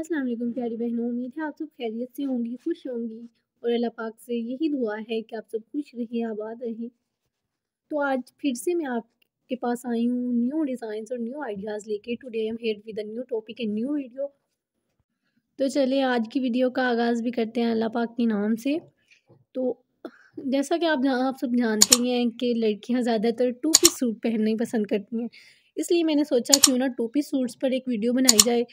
अस्सलाम वालेकुम प्यारी बहनों उम्मीद है आप सब खैरियत से होंगी खुश होंगी और अल्लाह पाक से यही दुआ है कि आप सब खुश रहें आबाद रहें तो आज फिर से मैं आपके पास आई हूँ न्यू डिज़ाइन और न्यू आइडियाज़ लेके today I am head with a new topic and new video तो चलिए आज की वीडियो का आगाज़ भी करते हैं अल्लाह पाक के नाम से तो जैसा कि आप आप सब जानते हैं कि लड़कियाँ ज़्यादातर टू पीस सूट पहनना ही पसंद करती हैं इसलिए मैंने सोचा क्यों ना टू सूट्स पर एक वीडियो बनाई जाए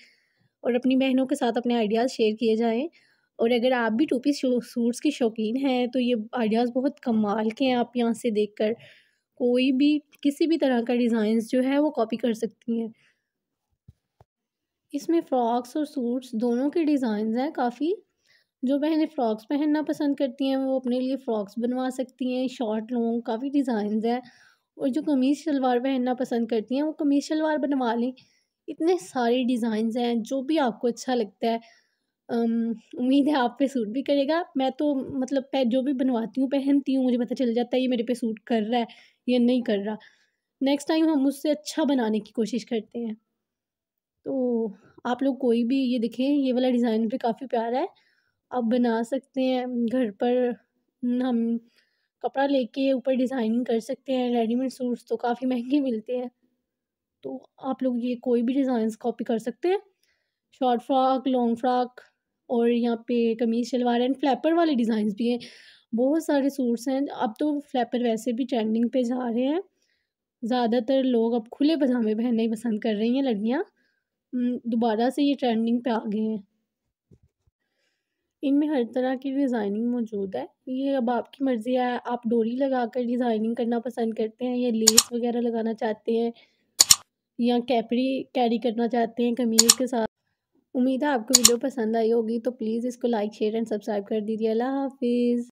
और अपनी बहनों के साथ अपने आइडियाज़ शेयर किए जाएँ और अगर आप भी टू पीस सूट्स के शौकीन हैं तो ये आइडियाज़ बहुत कमाल के हैं आप यहाँ से देख कर कोई भी किसी भी तरह का डिज़ाइंस जो है वो कॉपी कर सकती हैं इसमें फ़्रॉक्स और सूट्स दोनों के डिज़ाइन हैं काफ़ी जो बहनें फ़्रॉक्स पहनना पसंद करती हैं वो अपने लिए फ़्रॉक्स बनवा सकती हैं शॉर्ट लॉन्ग काफ़ी डिज़ाइन हैं और जो कमीज़ शलवार पहनना पसंद करती हैं वो कमीज़ शलवार बनवा लें इतने सारे डिज़ाइन हैं जो भी आपको अच्छा लगता है उम्मीद है आप पे सूट भी करेगा मैं तो मतलब जो भी बनवाती हूँ पहनती हूँ मुझे पता चल जाता है ये मेरे पे सूट कर रहा है या नहीं कर रहा नेक्स्ट टाइम हम उससे अच्छा बनाने की कोशिश करते हैं तो आप लोग कोई भी ये देखें ये वाला डिज़ाइन भी काफ़ी प्यारा है आप बना सकते हैं घर पर हम कपड़ा लेके ऊपर डिज़ाइनिंग कर सकते हैं रेडीमेड सूट्स तो काफ़ी महंगे मिलते हैं तो आप लोग ये कोई भी डिज़ाइन कॉपी कर सकते हैं शॉर्ट फ्रॉक लॉन्ग फ्रॉक और यहाँ पे कमीज़ शलवार एंड फ्लैपर वाले डिज़ाइंस भी हैं बहुत सारे सूट्स हैं अब तो फ्लैपर वैसे भी ट्रेंडिंग पे जा रहे हैं ज़्यादातर लोग अब खुले पजामे पहनना ही पसंद कर रही हैं लड़कियाँ दोबारा से ये ट्रेंडिंग पे आ गए हैं इनमें हर तरह की डिज़ाइनिंग मौजूद है ये अब आपकी मर्ज़ी है आप डोरी लगा कर डिज़ाइनिंग करना पसंद करते हैं या लेस वगैरह लगाना चाहते हैं या कैपरी कैरी करना चाहते हैं कमीज़ के साथ उम्मीद है आपको वीडियो पसंद आई होगी तो प्लीज़ इसको लाइक शेयर एंड सब्सक्राइब कर दीजिए अल्लाह हाफिज़